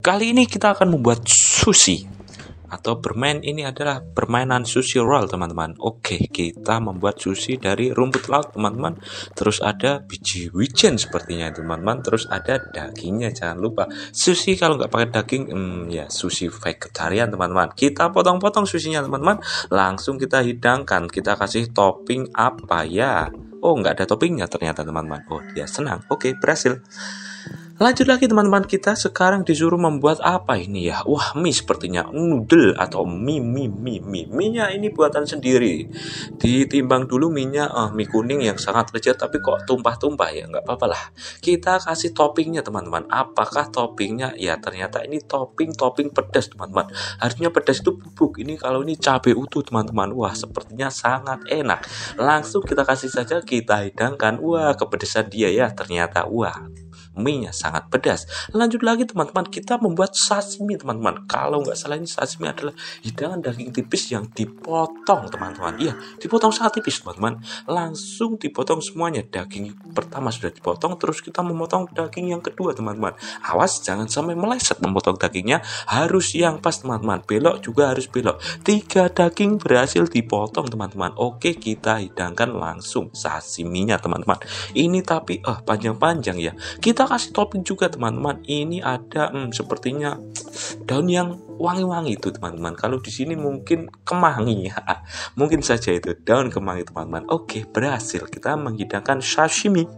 Kali ini kita akan membuat sushi atau bermain ini adalah permainan sushi roll teman-teman. Oke, kita membuat sushi dari rumput laut teman-teman. Terus ada biji wijen sepertinya teman-teman. Terus ada dagingnya jangan lupa. Sushi kalau nggak pakai daging, hmm, ya sushi vegetarian teman-teman. Kita potong-potong susinya teman-teman. Langsung kita hidangkan. Kita kasih topping apa ya? Oh nggak ada toppingnya ternyata teman-teman. Oh dia senang. Oke berhasil. Lanjut lagi teman-teman kita sekarang disuruh membuat apa ini ya? Wah mie sepertinya noodle atau mie mie mie mie mie ini buatan sendiri. Ditimbang dulu minyak eh, mie kuning yang sangat lezat tapi kok tumpah-tumpah ya nggak apa-apa lah. Kita kasih toppingnya teman-teman. Apakah toppingnya? Ya ternyata ini topping topping pedas teman-teman. Harusnya pedas itu bubuk. Ini kalau ini cabai utuh teman-teman. Wah sepertinya sangat enak. Langsung kita kasih saja kita hidangkan. Wah kepedesan dia ya ternyata. Wah mie-nya sangat pedas. Lanjut lagi teman-teman, kita membuat sashimi teman-teman. Kalau nggak salah ini sashimi adalah hidangan daging tipis yang dipotong teman-teman. Iya, dipotong sangat tipis teman-teman. Langsung dipotong semuanya. Daging pertama sudah dipotong, terus kita memotong daging yang kedua teman-teman. Awas jangan sampai meleset memotong dagingnya. Harus yang pas teman-teman. Belok juga harus belok. Tiga daging berhasil dipotong teman-teman. Oke, kita hidangkan langsung sashiminya teman-teman. Ini tapi eh panjang-panjang ya. Kita kita kasih topping juga teman-teman ini ada hmm, sepertinya daun yang wangi-wangi itu teman-teman kalau di sini mungkin kemangi ya mungkin saja itu daun kemangi teman-teman oke berhasil kita menghidangkan sashimi